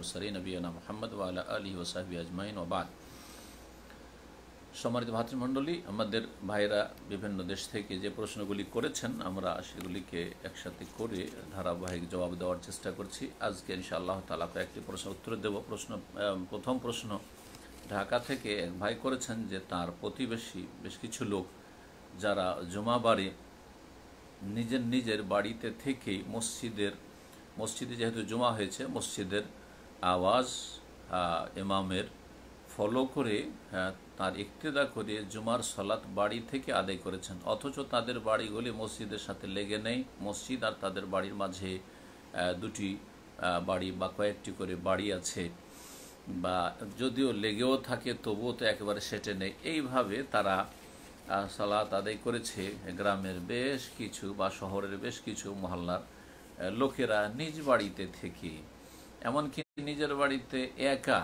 মুরসালী নবীনা মোহাম্মদ ওয়ালা আলী ওসাহবি আজমাইন ওবাদ সম্মানিত ভাতৃমণ্ডলী আমাদের ভাইরা বিভিন্ন দেশ থেকে যে প্রশ্নগুলি করেছেন আমরা সেগুলিকে একসাথে করে ধারাবাহিক জবাব দেওয়ার চেষ্টা করছি আজকে ইনশা আল্লাহ তালা কয়েকটি প্রশ্ন উত্তর দেব প্রশ্ন প্রথম প্রশ্ন ঢাকা থেকে এক ভাই করেছেন যে তার প্রতিবেশী বেশ কিছু লোক যারা বাড়ি নিজের নিজের বাড়িতে থেকেই মসজিদের মসজিদে যেহেতু জমা হয়েছে মসজিদের আওয়াজ ইমামের ফলো করে হ্যাঁ, তার ইকতেদা করে জুমার সলাত বাড়ি থেকে আদায় করেছেন অথচ তাদের বাড়িগুলি মসজিদের সাথে লেগে নেই মসজিদ আর তাদের বাড়ির মাঝে দুটি বাড়ি বা কয়েকটি করে বাড়ি আছে বা যদিও লেগেও থাকে তবুও তো একেবারে সেটে নেই এইভাবে তারা সালাত আদায় করেছে গ্রামের বেশ কিছু বা শহরের বেশ কিছু মহল্লার লোকেরা নিজ বাড়িতে থেকে এমনকি নিজের বাড়িতে একা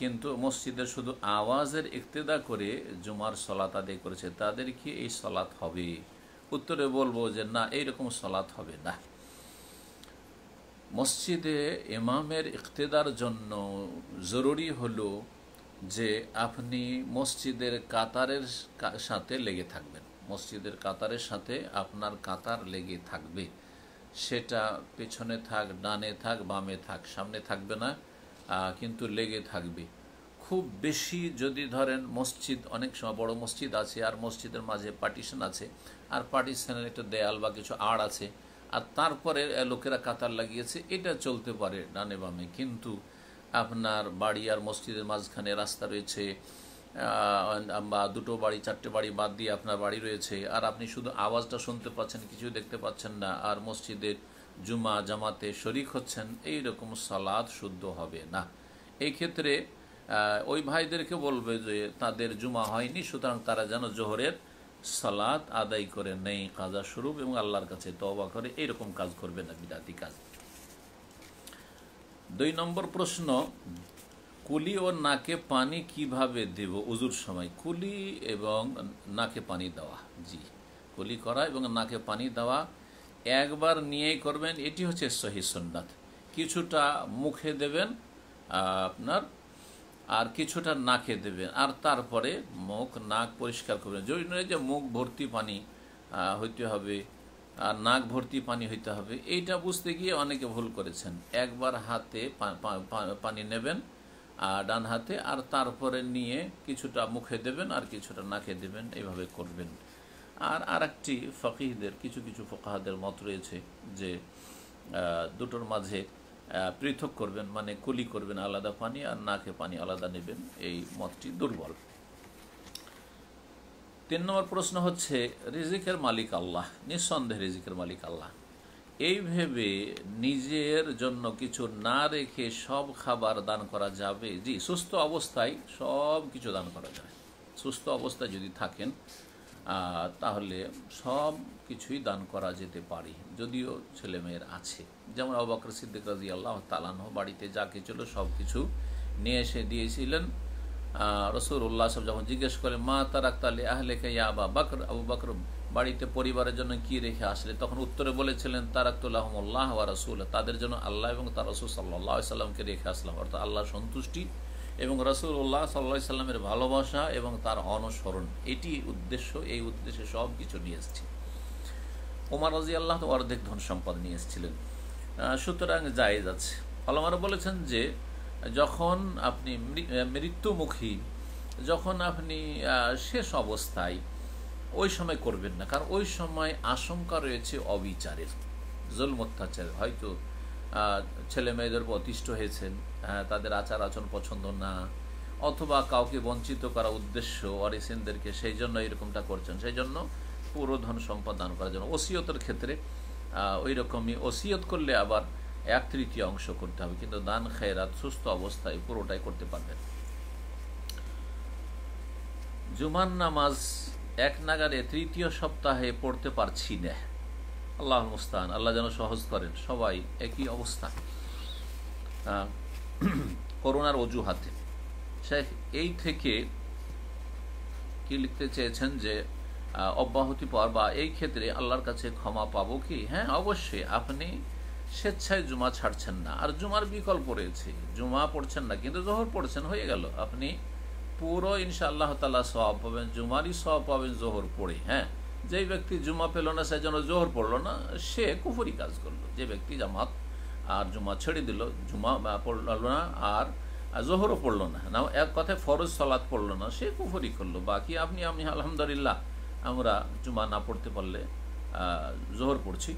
কিন্তু মসজিদে শুধু আওয়াজের ইক্তেদা করে জুমার সলাত আদায় করেছে তাদের কি এই সলাত হবে উত্তরে বলবো যে না এইরকম সলাত হবে না মসজিদে ইমামের ইকতেদার জন্য জরুরি হলো যে আপনি মসজিদের কাতারের সাথে লেগে থাকবেন মসজিদের কাতারের সাথে আপনার কাতার লেগে থাকবে সেটা পেছনে থাক ডানে থাক বামে থাক সামনে থাকবে না কিন্তু লেগে থাকবে খুব বেশি যদি ধরেন মসজিদ অনেক সময় বড় মসজিদ আছে আর মসজিদের মাঝে পার্টিশন আছে আর পার্টিশনের একটা দেয়াল বা কিছু আড় আছে আর তারপরে লোকেরা কাতার লাগিয়েছে এটা চলতে পারে ডানে বামে কিন্তু আপনার বাড়ি আর মসজিদের মাঝখানে রাস্তা রয়েছে বা দুটো বাড়ি চারটে বাড়ি বাদ দিয়ে আপনার বাড়ি রয়েছে আর আপনি শুধু আওয়াজটা শুনতে পাচ্ছেন কিছু দেখতে পাচ্ছেন না আর মসজিদের জুমা জামাতে শরিক হচ্ছেন এই রকম সালাদ শুদ্ধ হবে না এই ক্ষেত্রে ওই ভাইদেরকে বলবে যে তাদের জুমা হয়নি সুতরাং তারা যেন জোহরের সালাদ আদায় করে নেই কাজা স্বরূপ এবং আল্লাহর কাছে তবা করে এইরকম কাজ করবে না বিদাতি কাজ দুই নম্বর প্রশ্ন কুলি ও নাকে পানি কিভাবে দেব উজুর সময় কুলি এবং নাকে পানি দেওয়া জি কুলি করা এবং নাকে পানি দেওয়া একবার নিয়েই করবেন এটি হচ্ছে সহি সন্ন্যাত কিছুটা মুখে দেবেন আপনার আর কিছুটা নাকে দেবেন আর তারপরে মুখ নাক পরিষ্কার করবেন জরুরি নয় যে মুখ ভর্তি পানি হইতে হবে আর নাক ভর্তি পানি হইতে হবে এইটা বুঝতে গিয়ে অনেকে ভুল করেছেন একবার হাতে পানি নেবেন ডান হাতে আর তারপরে নিয়ে কিছুটা মুখে দেবেন আর কিছুটা নাকে দেবেন এইভাবে করবেন আর আর একটি ফকিহদের কিছু কিছু ফকাহাদের মত রয়েছে যে দুটোর মাঝে পৃথক করবেন মানে কুলি করবেন আলাদা পানি আর নাকে পানি আলাদা নেবেন এই মতটি দুর্বল তিন নম্বর প্রশ্ন হচ্ছে রিজিকের মালিক আল্লাহ নিঃসন্দেহে রিজিকের মালিক আল্লাহ এই ভেবে নিজের জন্য কিছু না রেখে সব খাবার দান করা যাবে জি সুস্থ অবস্থায় সব কিছু দান করা যায় সুস্থ অবস্থায় যদি থাকেন তাহলে সব কিছুই দান করা যেতে পারে যদিও ছেলেমেয়ের আছে যেমন অবাকর সিদ্দিক রাজি আল্লাহ তালানহ বাড়িতে যা কিছু সব কিছু নিয়ে এসে দিয়েছিলেন রসুর উল্লাহ সব যখন জিজ্ঞেস করে মা তারাক তালে আহলেকে ইয়া বাকর আবু বাকর বাড়িতে পরিবারের জন্য কি রেখে আসলে তখন উত্তরে বলেছিলেন তারাকুল্লাহমুল্লাহ ওয়া রসুল তাদের জন্য আল্লাহ এবং তার রসুল সাল্লাহ সাল্লামকে রেখে আসলাম অর্থাৎ আল্লাহ সন্তুষ্টি এবং রসুল উল্লাহ সাল্লা সাল্লামের ভালোবাসা এবং তার অনুসরণ এটি উদ্দেশ্য এই উদ্দেশ্যে সব কিছু নিয়ে এসেছি ওমার রাজি আল্লাহ তো অর্ধেক ধন সম্পদ নিয়ে এসেছিলেন সুতরাং জায়েজ আছে ফলমার বলেছেন যে যখন আপনি মৃত্যুমুখী যখন আপনি শেষ অবস্থায় ওই সময় করবেন না কারণ ওই সময় আশঙ্কা রয়েছে অবিচারের জল অত্যাচারের হয়তো ছেলে মেয়েদের অতিষ্ঠ হয়েছেন হ্যাঁ, তাদের আচার আচরণ পছন্দ না অথবা কাউকে বঞ্চিত করা উদ্দেশ্য অরিসেনদেরকে সেই জন্য এরকমটা করছেন সেই জন্য পুরো ধন সম্পাদন করার জন্য ওসিয়তের ক্ষেত্রে ওই রকমই ওসিয়ত করলে আবার এক তৃতীয় অংশ করতে হবে কিন্তু দান খেরাত সুস্থ অবস্থায় পুরোটাই করতে পারবেন জুমান নামাজ এক নাগারে তৃতীয় সপ্তাহে পড়তে পারছি না আল্লাহ মুস্তান আল্লাহ যেন সহজ করেন সবাই একই অবস্থা করোনার অজুহাতে শেখ এই থেকে কি লিখতে চেয়েছেন যে অব্যাহতি পাওয়ার বা এই ক্ষেত্রে আল্লাহর কাছে ক্ষমা পাবো কি হ্যাঁ অবশ্যই আপনি স্বেচ্ছায় জুমা ছাড়ছেন না আর জুমার বিকল্প রয়েছে জুমা পড়ছেন না কিন্তু জোহর পড়ছেন হয়ে গেল আপনি পুরো ইনশা আল্লাহ তালা সব পাবেন জুমারই সব পাবেন জোহর পড়ে হ্যাঁ যেই ব্যক্তি জুমা পেল না সে যেন জোহর পড়লো না সে কুফুরি কাজ করলো যে ব্যক্তি জামাত আর জুমা ছেড়ে দিল জুমা পড়লো না আর জোহরও পড়লো না না এক কথায় ফরজ সলাদ পড়লো না সে কুফুরি করলো বাকি আপনি আমি আলহামদুলিল্লাহ আমরা জুমা না পড়তে পারলে জোহর পড়ছি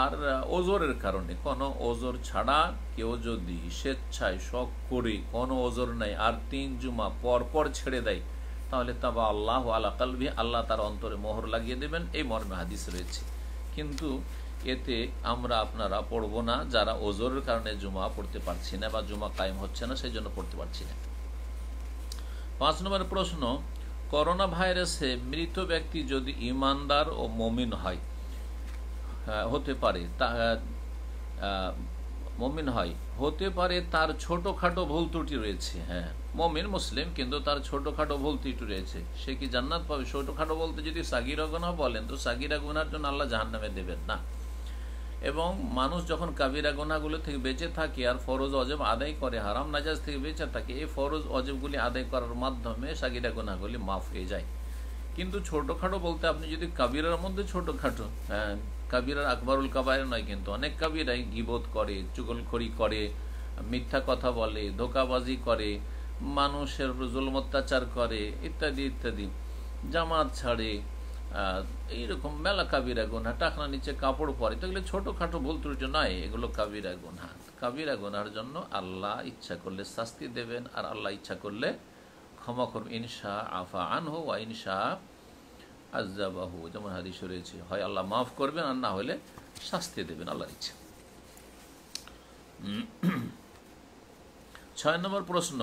আর ওজোরের কারণে কোনো ওজোর ছাড়া কেউ যদি স্বেচ্ছায় শখ করে কোনো ওজোর নেয় আর তিন জুমা পর পর ছেড়ে দেয় তাহলে বা আল্লাহ আলা কালবি আল্লাহ তার অন্তরে মোহর লাগিয়ে দেবেন এই মর্মে হাদিস রয়েছে কিন্তু এতে আমরা আপনারা পড়ব না যারা ওজোরের কারণে জুমা পড়তে পারছি না বা জুমা কায়েম হচ্ছে না সেই জন্য পড়তে পারছি না পাঁচ নম্বর প্রশ্ন করোনা ভাইরাসে মৃত ব্যক্তি যদি ইমানদার ও মমিন হয় হতে পারে মমিন হয় হতে পারে তার ছোটোখাটো ভুল ত্রুটি রয়েছে হ্যাঁ মমিন মুসলিম কিন্তু তার ছোটোখাটো ভুল ত্রুটি রয়েছে সে কি জান্নাত পাবে ছোটোখাটো বলতে যদি সাগিরা গুনা বলেন তো সাগিরা গুনার জন্য আল্লাহ জাহান নামে দেবেন না এবং মানুষ যখন কাবিরা গোনাগুলো থেকে বেঁচে থাকে আর ফরজ অজেব আদায় করে হারাম নাজাজ থেকে বেঁচে থাকে এই ফরজ অজেবগুলি আদায় করার মাধ্যমে সাগিরা গোনাগুলি মাফ হয়ে যায় কিন্তু ছোটোখাটো বলতে আপনি যদি কাবিরার মধ্যে ছোটোখাটো হ্যাঁ কাবিরার আকবরুল কাবায়ের নয় কিন্তু অনেক কাবিরাই গিবোধ করে চুগলখড়ি করে মিথ্যা কথা বলে ধোকাবাজি করে মানুষের জুলম অত্যাচার করে ইত্যাদি ইত্যাদি জামাত ছাড়ে এইরকম মেলা কাবিরা গোনা টাকনা নিচে কাপড় পরে তো এগুলো ছোটোখাটো ভুল ত্রুটি নয় এগুলো কাবিরা গোনা কাবিরা গোনার জন্য আল্লাহ ইচ্ছা করলে শাস্তি দেবেন আর আল্লাহ ইচ্ছা করলে ক্ষমা করবেন ইনশা আফা আনহু ইনশা আজাবাহু যেমন হাদিস রয়েছে হয় আল্লাহ মাফ করবেন আর না হলে শাস্তি দেবেন আল্লাহর ইচ্ছা ছয় নম্বর প্রশ্ন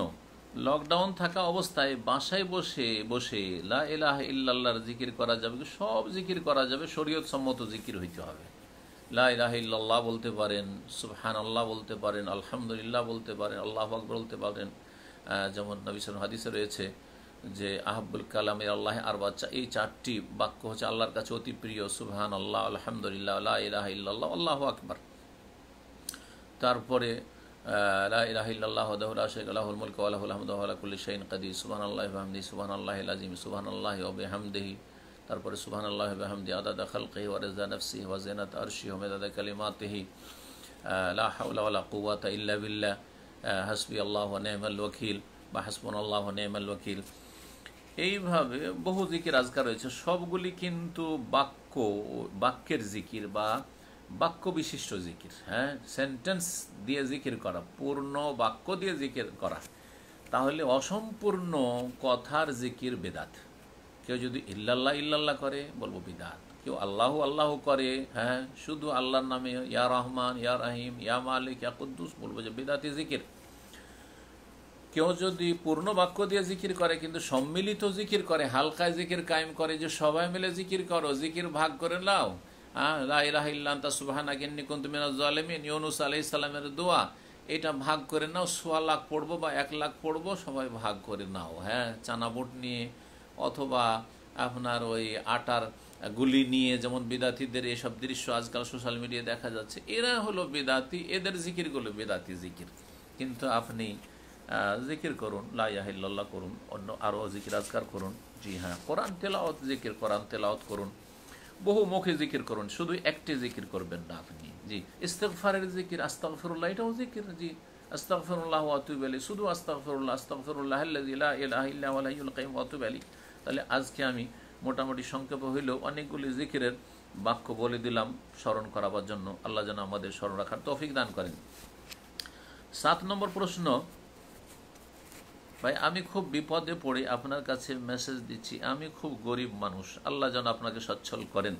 লকডাউন থাকা অবস্থায় বাসায় বসে বসে লা এলাহ ইল্লাল্লাহর জিকির করা যাবে সব জিকির করা যাবে শরীয়ত সম্মত জিকির হইতে হবে লা ইলাহ ইল্লাল্লাহ বলতে পারেন সুফহান আল্লাহ বলতে পারেন আলহামদুলিল্লাহ বলতে পারেন আল্লাহ আকবর বলতে পারেন যেমন নবিসন হাদিসে রয়েছে যে আহাবুল কালাম আল্লাহ আর বাচ্চা এই চারটি বাক্য হচ্ছে আল্লাহর কাছে অতি প্রিয় সুবহান আল্লাহ আলহামদুলিল্লাহ আল্লাহ ইলাহ ইল্লাল্লাহ আল্লাহ আকবার তারপরে তারপরে সুবাহ আল্লাহ হামদি আদাদা খালকি ওয়ারেজা নফসি ওয়াজেনাত আরশি হোমেদাদা কালিমাতেহি লাহাউলা কুয়াত ইল্লা বিল্লা হাসবি আল্লাহ নেহমাল ওয়াকিল বা হাসবন আল্লাহ নেহমাল ওয়াকিল এইভাবে বহু জিকির আজকার রয়েছে সবগুলি কিন্তু বাক্য বাক্যের জিকির বা বাক্য বিশিষ্ট জিকির হ্যাঁ সেন্টেন্স দিয়ে জিকির করা পূর্ণ বাক্য দিয়ে জিকির করা তাহলে অসম্পূর্ণ কথার জিকির বেদাত কেউ যদি ইল্লাল্লাহ ইল্লাল্লাহ করে বলবো বিদাত কেউ আল্লাহ আল্লাহ করে হ্যাঁ শুধু আল্লাহর নামে ইয়া রহমান ইয়া রাহিম ইয়া মালিক ইয়া কুদ্দুস বলবো যে বেদাতি জিকির কেউ যদি পূর্ণ বাক্য দিয়ে জিকির করে কিন্তু সম্মিলিত জিকির করে হালকায় জিকির কায়েম করে যে সবাই মিলে জিকির করো জিকির ভাগ করে লাও লাহিল্লান্তা সুবাহানা গিন্নি কুন্তুমিনা জালেমিন ইউনুস আলি ইসালামের দোয়া এটা ভাগ করে নাও সোয়া লাখ পড়বো বা এক লাখ পড়বো সবাই ভাগ করে নাও হ্যাঁ চানা নিয়ে অথবা আপনার ওই আটার গুলি নিয়ে যেমন বিদাতিদের এসব দৃশ্য আজকাল সোশ্যাল মিডিয়ায় দেখা যাচ্ছে এরা হলো বেদাতি এদের জিকিরগুলো বেদাতি জিকির কিন্তু আপনি জিকির করুন লাইয়াহিল্লাহ করুন অন্য আরও জিকির আজকার করুন জি হ্যাঁ কোরআন তেলাওত জিকির কোরআন তেলাওত করুন বহু মুখে জিকির করুন শুধু একটি জিকির করবেন না আপনি জি ইস্তফারের জিকির আস্তাকফিরুল্লাহ এটাও জিকির জি আস্তাকফিরুল্লাহ আতুব আলী শুধু আস্তাকফিরুল্লাহ আস্তাকফিরুল্লাহ ইলাহিল্লাহুল কাইম আতুব আলী তাহলে আজকে আমি মোটামুটি সংক্ষেপে হইলেও অনেকগুলি জিকিরের বাক্য বলে দিলাম স্মরণ করাবার জন্য আল্লাহ যেন আমাদের স্মরণ রাখার তৌফিক দান করেন সাত নম্বর প্রশ্ন ভাই আমি খুব বিপদে পড়ে আপনার কাছে মেসেজ দিচ্ছি আমি খুব গরিব মানুষ আল্লাহ যেন আপনাকে সচ্ছল করেন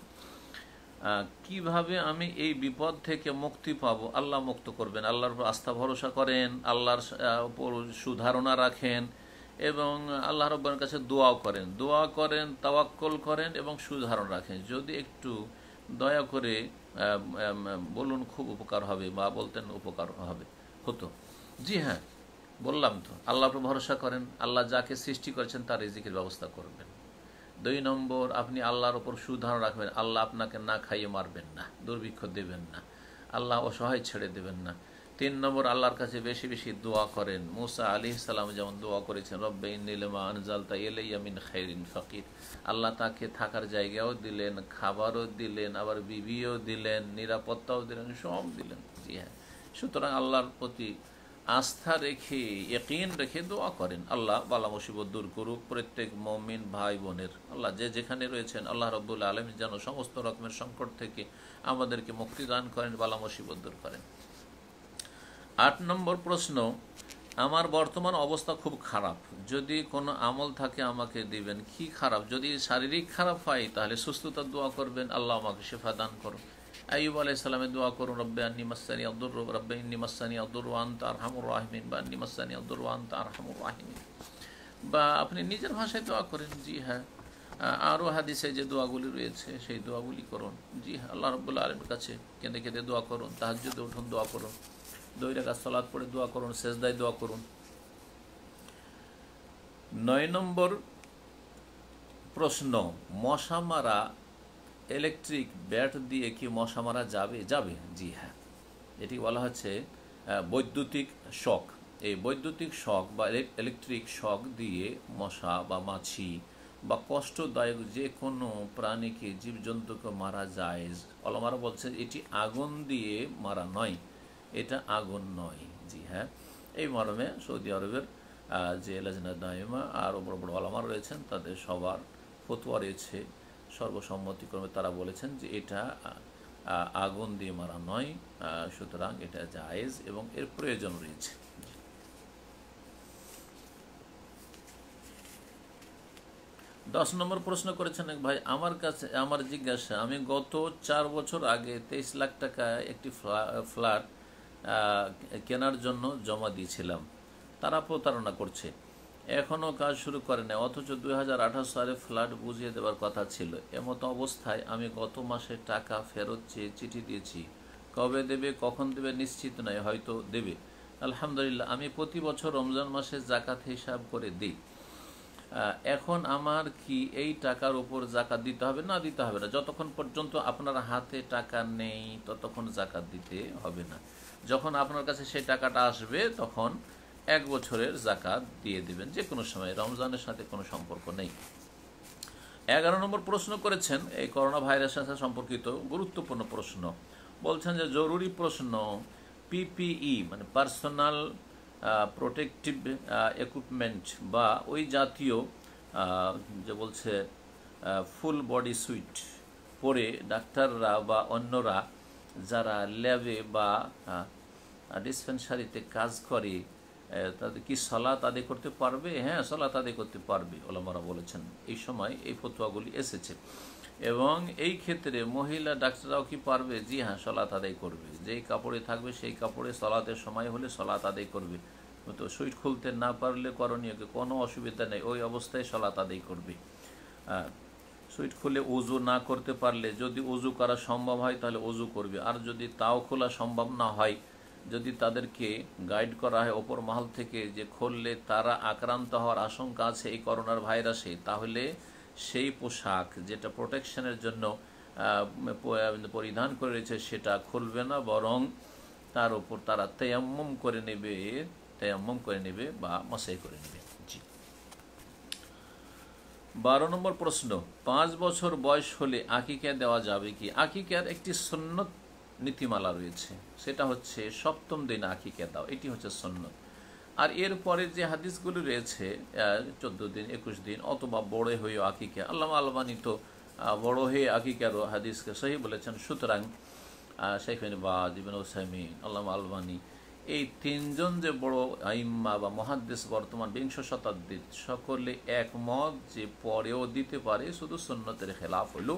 কিভাবে আমি এই বিপদ থেকে মুক্তি পাবো আল্লাহ মুক্ত করবেন আল্লাহর উপর আস্থা ভরসা করেন আল্লাহর উপর সুধারণা রাখেন এবং আল্লাহ রব্বানের কাছে দোয়াও করেন দোয়া করেন তাওয়াক্কল করেন এবং সুধারণ রাখেন যদি একটু দয়া করে বলুন খুব উপকার হবে বা বলতেন উপকার হবে হতো জি হ্যাঁ বললাম তো আল্লাহ উপর ভরসা করেন আল্লাহ যাকে সৃষ্টি করেছেন তার রিজিকের ব্যবস্থা করবেন দুই নম্বর আপনি আল্লাহর ওপর সুধারণ রাখবেন আল্লাহ আপনাকে না খাইয়ে মারবেন না দুর্ভিক্ষ দেবেন না আল্লাহ অসহায় ছেড়ে দেবেন না তিন নম্বর আল্লাহর কাছে বেশি বেশি দোয়া করেন মুসা আলি সালাম যেমন দোয়া করেছেন রব্বে নীলেমা আনজালতা এলাইয়ামিন খাইরিন ফকির আল্লাহ তাকে থাকার জায়গাও দিলেন খাবারও দিলেন আবার বিবিও দিলেন নিরাপত্তাও দিলেন সব দিলেন জি হ্যাঁ সুতরাং আল্লাহর প্রতি আস্থা রেখে একইন রেখে দোয়া করেন আল্লাহ বালা মুসিবত দূর করুক প্রত্যেক মমিন ভাই বোনের আল্লাহ যে যেখানে রয়েছেন আল্লাহ রব্দুল আলম যেন সমস্ত রকমের সংকট থেকে আমাদেরকে মুক্তি দান করেন বালা মুসিবত দূর করেন আট নম্বর প্রশ্ন আমার বর্তমান অবস্থা খুব খারাপ যদি কোনো আমল থাকে আমাকে দিবেন কি খারাপ যদি শারীরিক খারাপ হয় তাহলে সুস্থতার দোয়া করবেন আল্লাহ আমাকে শেফা দান করো আইব আলাইসালামের দোয়া করুন রব্বে আন্নি মাসানি আব্দুর রব্বে ইন্নি মাসানি আব্দুর ওয়ান তার হামুর রাহমিন বা আন্নি মাসানি আব্দুর ওয়ান তার হামুর রাহমিন বা আপনি নিজের ভাষায় দোয়া করেন জি হ্যাঁ আরও হাদিসে যে দোয়াগুলি রয়েছে সেই দোয়াগুলি করুন জি হ্যাঁ আল্লাহ রব্বুল্লা আলমের কাছে কেঁদে কেঁদে দোয়া করুন তাহাজ্যতে উঠুন দোয়া করুন দুই টাকা সলাদ পড়ে দোয়া করুন সেজদায় দোয়া করুন নয় নম্বর প্রশ্ন মশা মারা ইলেকট্রিক ব্যাট দিয়ে কি মশা মারা যাবে যাবে জি হ্যাঁ এটি বলা হচ্ছে বৈদ্যুতিক শখ এই বৈদ্যুতিক শখ বা ইলেকট্রিক শখ দিয়ে মশা বা মাছি বা কষ্টদায়ক যে কোনো প্রাণীকে জীবজন্তুকে মারা যায় অলমারা বলছে এটি আগুন দিয়ে মারা নয় এটা আগুন নয় জি হ্যাঁ এই মর্মে সৌদি আরবের যে এলাজনা দাইমা আর বড় বড় আলামা রয়েছেন তাদের সবার ফতোয়া রয়েছে সর্বসম্মতিক্রমে তারা বলেছেন যে এটা আগুন দিয়ে মারা নয় সুতরাং এটা জায়েজ এবং এর প্রয়োজন রয়েছে দশ নম্বর প্রশ্ন করেছেন এক ভাই আমার কাছে আমার জিজ্ঞাসা আমি গত চার বছর আগে তেইশ লাখ টাকা একটি ফ্ল্যাট কেনার জন্য জমা দিয়েছিলাম তারা প্রতারণা করছে এখনও কাজ শুরু করে না অথচ দুই সালে ফ্ল্যাট বুঝিয়ে দেওয়ার কথা ছিল এমতো অবস্থায় আমি গত মাসে টাকা ফেরত চেয়ে চিঠি দিয়েছি কবে দেবে কখন দেবে নিশ্চিত নয় হয়তো দেবে আলহামদুলিল্লাহ আমি প্রতি বছর রমজান মাসে জাকাত হিসাব করে দিই এখন আমার কি এই টাকার উপর জাকাত দিতে হবে না দিতে হবে না যতক্ষণ পর্যন্ত আপনার হাতে টাকা নেই ততক্ষণ জাকাত দিতে হবে না যখন আপনার কাছে সেই টাকাটা আসবে তখন এক বছরের জাকাত দিয়ে দেবেন যে কোনো সময় রমজানের সাথে কোনো সম্পর্ক নেই এগারো নম্বর প্রশ্ন করেছেন এই করোনা ভাইরাসের সাথে সম্পর্কিত গুরুত্বপূর্ণ প্রশ্ন বলছেন যে জরুরি প্রশ্ন পিপিই মানে পার্সোনাল প্রোটেকটিভ ইকুইপমেন্ট বা ওই জাতীয় যে বলছে ফুল বডি সুইট পরে ডাক্তাররা বা অন্যরা যারা ল্যাবে বা ডিসপেন্সারিতে কাজ করে তাদের কি সালাত তাদের করতে পারবে হ্যাঁ সলা তাদের করতে পারবে ওলামারা বলেছেন এই সময় এই ফতুয়াগুলি এসেছে এবং এই ক্ষেত্রে মহিলা ডাক্তাররাও কি পারবে জি হ্যাঁ সলাত আদায় করবে যেই কাপড়ে থাকবে সেই কাপড়ে সলাতের সময় হলে সলাত আদায় করবে তো সুইট খুলতে না পারলে করণীয়কে কোনো অসুবিধা নেই ওই অবস্থায় সলাত আদায় করবে সুইট খুলে উজু না করতে পারলে যদি উজু করা সম্ভব হয় তাহলে উজু করবে আর যদি তাও খোলা সম্ভব না হয় যদি তাদেরকে গাইড করা হয় ওপর মহল থেকে যে খুললে তারা আক্রান্ত হওয়ার আশঙ্কা আছে এই করোনার ভাইরাসে তাহলে সেই পোশাক যেটা প্রোটেকশনের জন্য পরিধান করেছে সেটা খুলবে না বরং তার উপর তারা তেয়াম্মম করে নেবে তেয়াম্মম করে নেবে বা মশাই করে নেবে জি বারো নম্বর প্রশ্ন পাঁচ বছর বয়স হলে আকিকা দেওয়া যাবে কি আকিকার একটি সন্ন্যত নীতিমালা রয়েছে সেটা হচ্ছে সপ্তম দিন আকিকে দাও এটি হচ্ছে সন্ন্যত আর এরপরে যে হাদিসগুলি রয়েছে চোদ্দো দিন একুশ দিন অথবা বড়ো হয়েও আকিকা আল্লাহ আলবানি তো বড়ো হয়ে আকিকারও হাদিসকে সহি বলেছেন সুতরাং শেখেন বাদ ইবেন ওসাইমিন আল্লাহ আলবানি এই তিনজন যে বড় আইম্মা বা মহাদ্দেশ বর্তমান বিংশ শতাব্দীর সকলে একমত যে পরেও দিতে পারে শুধু সন্ন্যতের খেলাফ হলো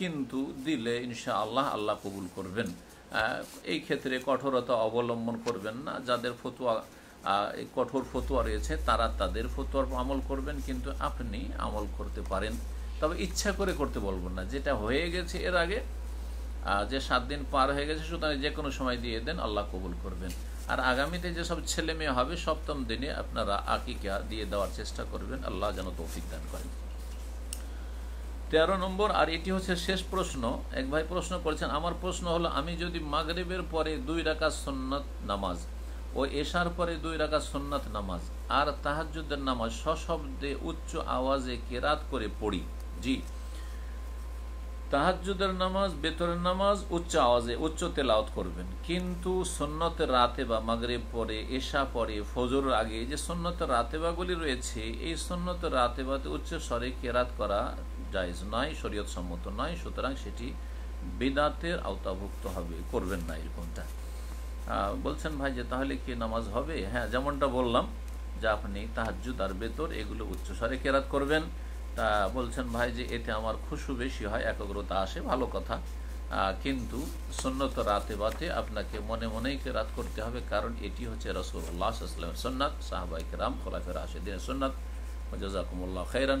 কিন্তু দিলে ইনশা আল্লাহ আল্লাহ কবুল করবেন এই ক্ষেত্রে কঠোরতা অবলম্বন করবেন না যাদের ফতুয়া কঠোর ফতুয়া রয়েছে তারা তাদের ফতুয়ার আমল করবেন কিন্তু আপনি আমল করতে পারেন তবে ইচ্ছা করে করতে বলবো না যেটা হয়ে গেছে এর আগে যে সাত দিন পার হয়ে গেছে সুতরাং যে কোনো সময় দিয়ে দেন আল্লাহ কবুল করবেন আর আগামীতে যেসব ছেলে মেয়ে হবে সপ্তম দিনে আপনারা আকিকা দিয়ে দেওয়ার চেষ্টা করবেন আল্লাহ যেন তৌফিক দান করেন তেরো নম্বর আর এটি হচ্ছে শেষ প্রশ্ন এক ভাই প্রশ্ন করেছেন আমার প্রশ্ন হলো আমি যদি মাগরীবের পরে দুই রাখা সন্ন্যত নামাজ ও এশার পরে দুই রাখা সন্ন্যত নামাজ আর তাহাজুদ্দের নামাজ সশব্দে উচ্চ আওয়াজে কেরাত করে পড়ি জি তাহাজুদের নামাজ বেতরের নামাজ উচ্চ আওয়াজে উচ্চ তেলাওত করবেন কিন্তু সন্ন্যতের রাতে বা মাগরে পরে এশা পরে ফজর আগে যে সন্ন্যতের রাতে বাগুলি রয়েছে এই সন্ন্যতের রাতে বাতে উচ্চ স্বরে কেরাত করা জায়জ নাই শরীয়ত সম্মত নাই সুতরাং সেটি বেদাতের আওতাভুক্ত হবে করবেন না এরকমটা বলছেন ভাই যে তাহলে কি নামাজ হবে হ্যাঁ যেমনটা বললাম যে আপনি তাহাজুদ আর বেতর এগুলো উচ্চস্বরে কেরাত করবেন তা বলছেন ভাই যে এতে আমার খুশু বেশি হয় একাগ্রতা আসে ভালো কথা কিন্তু সন্ন্যত রাতে বাতে আপনাকে মনে মনেই কেরাত করতে হবে কারণ এটি হচ্ছে রসুল্লাহ ইসলামের সন্ন্যাত সাহাবাই রাম খোলাফের আসে দিনের সন্ন্যাত মজাকুমুল্লাহ খৈরান